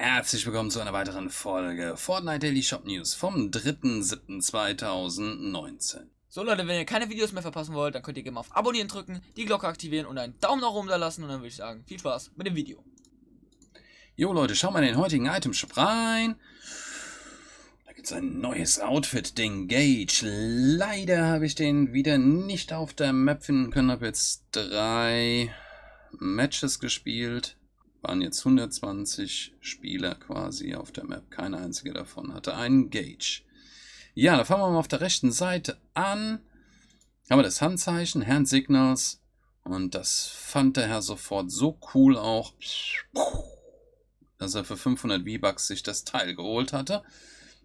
Herzlich willkommen zu einer weiteren Folge Fortnite Daily Shop News vom 3.7.2019. So Leute, wenn ihr keine Videos mehr verpassen wollt, dann könnt ihr gerne auf Abonnieren drücken, die Glocke aktivieren und einen Daumen nach oben da lassen und dann würde ich sagen, viel Spaß mit dem Video. Jo Leute, schauen wir in den heutigen Item Shop rein. Da gibt es ein neues Outfit, den Gage. Leider habe ich den wieder nicht auf der Map finden können, habe jetzt drei Matches gespielt waren jetzt 120 Spieler quasi auf der Map. Kein einziger davon hatte einen Gage. Ja, da fangen wir mal auf der rechten Seite an. Haben wir das Handzeichen, Handsignals. Und das fand der Herr sofort so cool auch, dass er für 500 V-Bucks sich das Teil geholt hatte.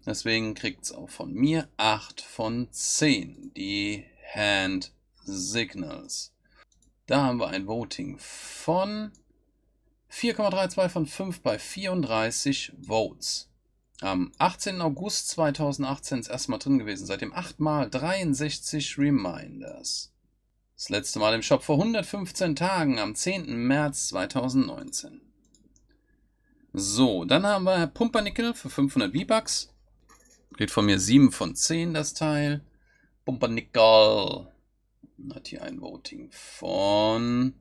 Deswegen kriegt es auch von mir 8 von 10, die Hand Signals. Da haben wir ein Voting von 4,32 von 5 bei 34 Votes. Am 18. August 2018 ist erstmal drin gewesen, seitdem 8 mal 63 Reminders. Das letzte Mal im Shop vor 115 Tagen, am 10. März 2019. So, dann haben wir Pumpernickel für 500 V-Bucks. Geht von mir 7 von 10 das Teil. Pumpernickel hat hier ein Voting von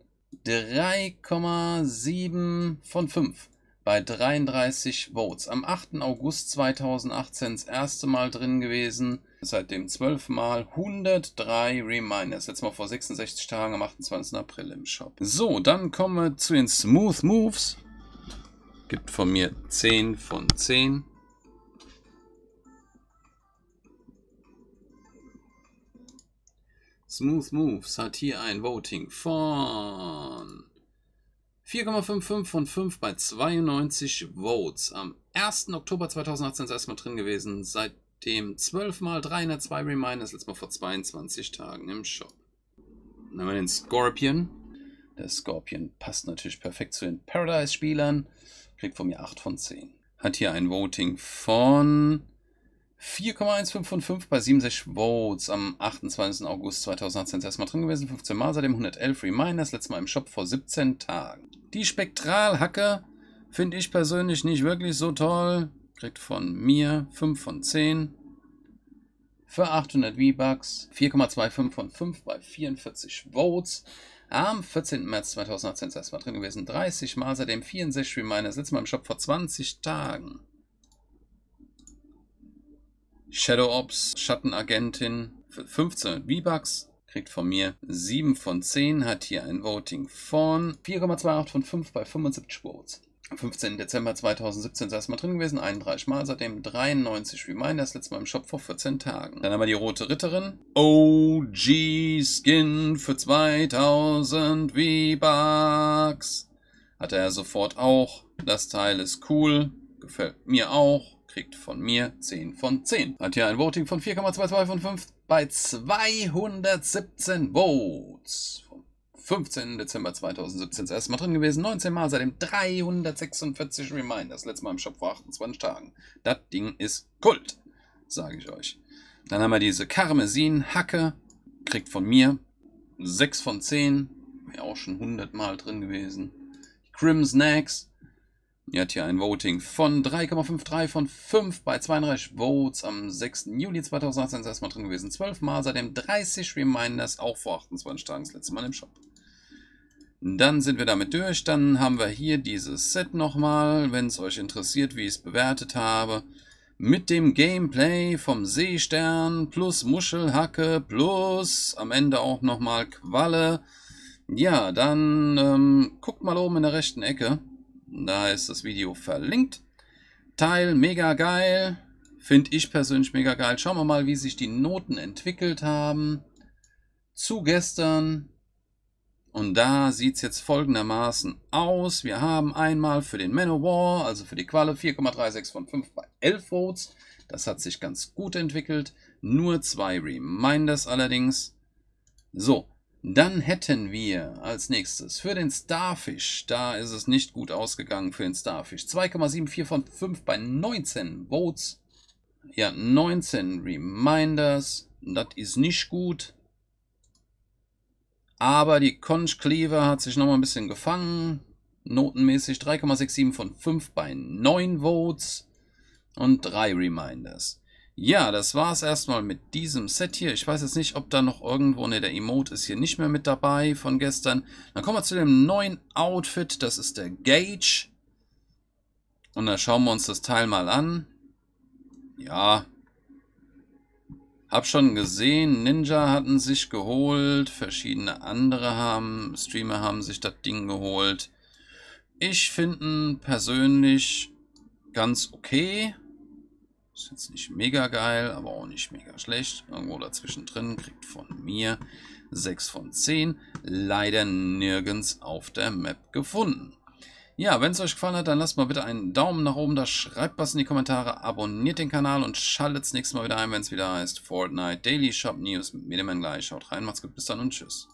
3,7 von 5 bei 33 Votes. Am 8. August 2018 das erste Mal drin gewesen, seitdem 12 Mal 103 Reminders. Jetzt mal vor 66 Tagen am 28. April im Shop. So, dann kommen wir zu den Smooth Moves. Gibt von mir 10 von 10. Smooth Moves hat hier ein Voting von 4,55 von 5 bei 92 Votes. Am 1. Oktober 2018 ist erstmal drin gewesen. Seitdem 12 mal 302 Reminders, letztes Mal vor 22 Tagen im Shop. Dann haben wir den Scorpion. Der Scorpion passt natürlich perfekt zu den Paradise-Spielern. Kriegt von mir 8 von 10. Hat hier ein Voting von 4,15 von 5 bei 67 Votes am 28. August 2018 das erste Mal drin gewesen. 15 Mal seitdem 111 Reminders, letztes Mal im Shop vor 17 Tagen. Die Spektralhacke finde ich persönlich nicht wirklich so toll. Kriegt von mir 5 von 10. Für 800 V-Bucks, 4,25 von 5 bei 44 Votes. Am 14. März 2018 das erste Mal drin gewesen. 30 Mal seitdem 64 Reminders, letztes Mal im Shop vor 20 Tagen. Shadow Ops, Schattenagentin für 1500 V-Bucks. Kriegt von mir 7 von 10, hat hier ein Voting von 4,28 von 5 bei 75 Votes. Am 15. Dezember 2017 ist das erstmal drin gewesen, 31 Mal, seitdem 93 Reminder, das letzte Mal im Shop vor 14 Tagen. Dann haben wir die Rote Ritterin. OG Skin für 2000 V-Bucks. Hatte er sofort auch. Das Teil ist cool, gefällt mir auch kriegt von mir 10 von 10. Hat hier ein Voting von 4,22 von 5 bei 217 Votes. Vom 15. Dezember 2017 das erste Mal drin gewesen, 19 Mal seitdem 346 Remind. Das letzte Mal im Shop vor 28 Tagen. Das Ding ist Kult, sage ich euch. Dann haben wir diese Karmesin-Hacke, kriegt von mir 6 von 10, ja auch schon 100 Mal drin gewesen. Crimson Snacks, Ihr habt hier ein Voting von 3,53 von 5 bei 32 Votes am 6. Juli 2018 das erste Mal drin gewesen. 12 Mal seitdem 30 Reminders, auch vor 28 Tagen das letzte Mal im Shop. Dann sind wir damit durch. Dann haben wir hier dieses Set nochmal, wenn es euch interessiert, wie ich es bewertet habe. Mit dem Gameplay vom Seestern plus Muschelhacke plus am Ende auch nochmal Qualle. Ja, dann ähm, guckt mal oben in der rechten Ecke. Da ist das Video verlinkt. Teil mega geil. Finde ich persönlich mega geil. Schauen wir mal, wie sich die Noten entwickelt haben. Zu gestern. Und da sieht es jetzt folgendermaßen aus. Wir haben einmal für den Manowar, also für die Qualle, 4,36 von 5 bei 11 Votes. Das hat sich ganz gut entwickelt. Nur zwei Reminders allerdings. So, dann hätten wir als nächstes für den Starfish, da ist es nicht gut ausgegangen für den Starfish, 2,74 von 5 bei 19 Votes. Ja, 19 Reminders, das ist nicht gut. Aber die Conch Cleaver hat sich nochmal ein bisschen gefangen. Notenmäßig 3,67 von 5 bei 9 Votes und 3 Reminders. Ja, das war es erstmal mit diesem Set hier. Ich weiß jetzt nicht, ob da noch irgendwo, ne, der Emote ist hier nicht mehr mit dabei von gestern. Dann kommen wir zu dem neuen Outfit, das ist der Gage. Und dann schauen wir uns das Teil mal an. Ja, hab schon gesehen, Ninja hatten sich geholt, verschiedene andere haben, Streamer haben sich das Ding geholt. Ich finde ihn persönlich ganz okay. Ist jetzt nicht mega geil, aber auch nicht mega schlecht. Irgendwo dazwischen drin kriegt von mir 6 von 10. Leider nirgends auf der Map gefunden. Ja, wenn es euch gefallen hat, dann lasst mal bitte einen Daumen nach oben da, schreibt was in die Kommentare, abonniert den Kanal und schaltet das nächste Mal wieder ein, wenn es wieder heißt Fortnite Daily Shop News mit mir dem gleich. Schaut rein, macht's gut, bis dann und tschüss.